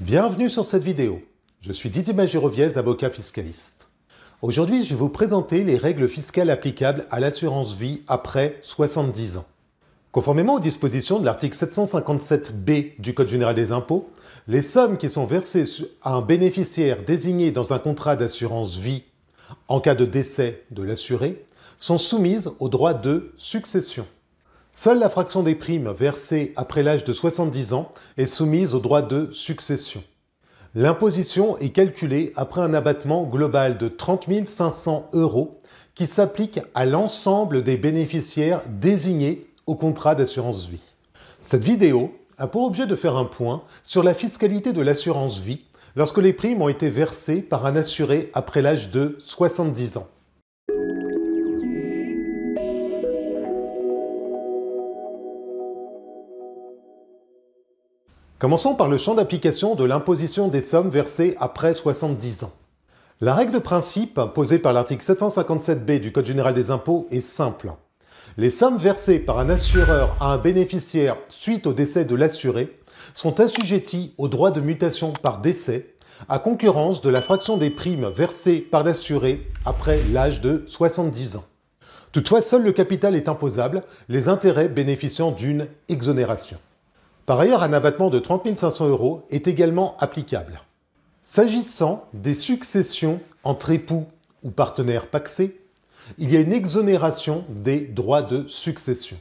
Bienvenue sur cette vidéo. Je suis Didier Magiroviez, avocat fiscaliste. Aujourd'hui, je vais vous présenter les règles fiscales applicables à l'assurance vie après 70 ans. Conformément aux dispositions de l'article 757B du Code général des impôts, les sommes qui sont versées à un bénéficiaire désigné dans un contrat d'assurance vie en cas de décès de l'assuré sont soumises au droit de succession. Seule la fraction des primes versées après l'âge de 70 ans est soumise au droit de succession. L'imposition est calculée après un abattement global de 30 500 euros qui s'applique à l'ensemble des bénéficiaires désignés au contrat d'assurance vie. Cette vidéo a pour objet de faire un point sur la fiscalité de l'assurance vie lorsque les primes ont été versées par un assuré après l'âge de 70 ans. Commençons par le champ d'application de l'imposition des sommes versées après 70 ans. La règle de principe posée par l'article 757b du Code général des impôts est simple. Les sommes versées par un assureur à un bénéficiaire suite au décès de l'assuré sont assujetties au droit de mutation par décès à concurrence de la fraction des primes versées par l'assuré après l'âge de 70 ans. Toutefois, seul le capital est imposable, les intérêts bénéficiant d'une exonération. Par ailleurs, un abattement de 30 500 euros est également applicable. S'agissant des successions entre époux ou partenaires paxés, il y a une exonération des droits de succession.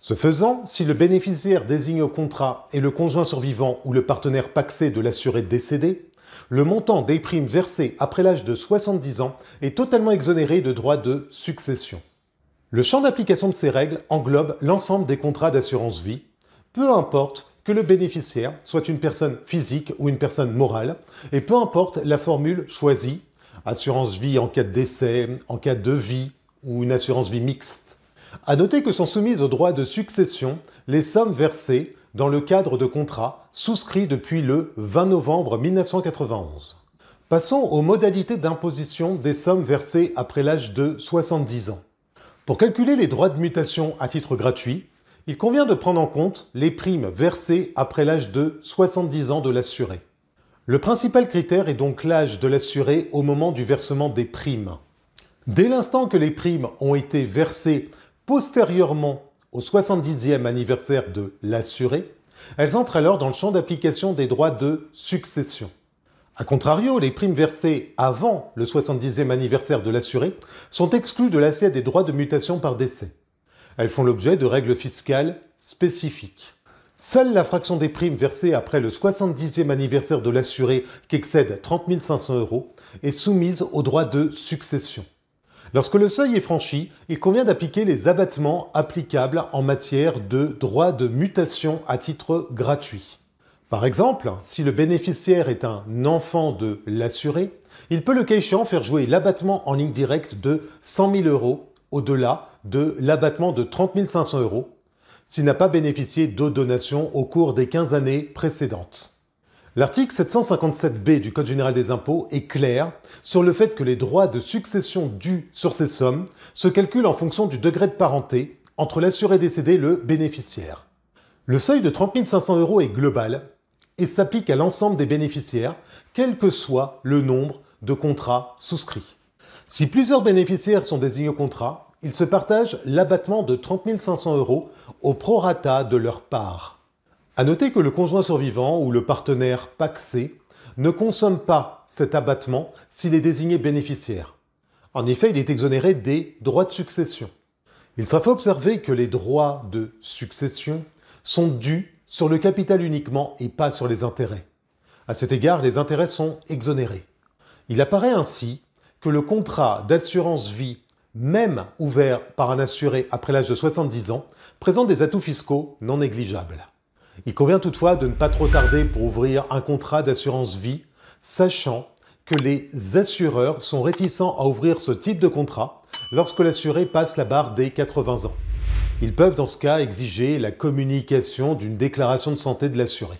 Ce faisant, si le bénéficiaire désigne au contrat est le conjoint survivant ou le partenaire paxé de l'assuré décédé, le montant des primes versées après l'âge de 70 ans est totalement exonéré de droits de succession. Le champ d'application de ces règles englobe l'ensemble des contrats d'assurance vie, peu importe que le bénéficiaire soit une personne physique ou une personne morale, et peu importe la formule choisie, assurance vie en cas de décès, en cas de vie ou une assurance vie mixte. À noter que sont soumises au droit de succession les sommes versées dans le cadre de contrats souscrits depuis le 20 novembre 1991. Passons aux modalités d'imposition des sommes versées après l'âge de 70 ans. Pour calculer les droits de mutation à titre gratuit, il convient de prendre en compte les primes versées après l'âge de 70 ans de l'assuré. Le principal critère est donc l'âge de l'assuré au moment du versement des primes. Dès l'instant que les primes ont été versées postérieurement au 70e anniversaire de l'assuré, elles entrent alors dans le champ d'application des droits de succession. A contrario, les primes versées avant le 70e anniversaire de l'assuré sont exclues de l'assiette des droits de mutation par décès. Elles font l'objet de règles fiscales spécifiques. Seule la fraction des primes versées après le 70e anniversaire de l'assuré qui excède 30 500 euros est soumise au droit de succession. Lorsque le seuil est franchi, il convient d'appliquer les abattements applicables en matière de droit de mutation à titre gratuit. Par exemple, si le bénéficiaire est un enfant de l'assuré, il peut le cas échéant faire jouer l'abattement en ligne directe de 100 000 euros au-delà de l'abattement de 30 500 euros s'il n'a pas bénéficié de donations au cours des 15 années précédentes. L'article 757b du Code général des impôts est clair sur le fait que les droits de succession dus sur ces sommes se calculent en fonction du degré de parenté entre l'assuré décédé et le bénéficiaire. Le seuil de 30 500 euros est global et s'applique à l'ensemble des bénéficiaires, quel que soit le nombre de contrats souscrits. Si plusieurs bénéficiaires sont désignés au contrat, ils se partagent l'abattement de 30 500 euros au prorata de leur part. A noter que le conjoint survivant ou le partenaire paxé ne consomme pas cet abattement s'il est désigné bénéficiaire. En effet, il est exonéré des droits de succession. Il sera fait observer que les droits de succession sont dus sur le capital uniquement et pas sur les intérêts. À cet égard, les intérêts sont exonérés. Il apparaît ainsi que le contrat d'assurance vie même ouvert par un assuré après l'âge de 70 ans, présente des atouts fiscaux non négligeables. Il convient toutefois de ne pas trop tarder pour ouvrir un contrat d'assurance vie, sachant que les assureurs sont réticents à ouvrir ce type de contrat lorsque l'assuré passe la barre des 80 ans. Ils peuvent dans ce cas exiger la communication d'une déclaration de santé de l'assuré.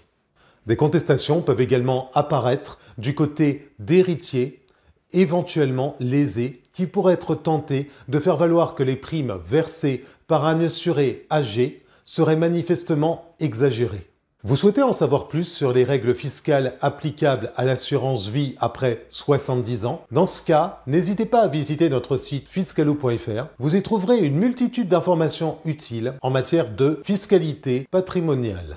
Des contestations peuvent également apparaître du côté d'héritiers éventuellement lésés qui pourraient être tentés de faire valoir que les primes versées par un assuré âgé seraient manifestement exagérées. Vous souhaitez en savoir plus sur les règles fiscales applicables à l'assurance vie après 70 ans Dans ce cas, n'hésitez pas à visiter notre site fiscalo.fr. Vous y trouverez une multitude d'informations utiles en matière de fiscalité patrimoniale.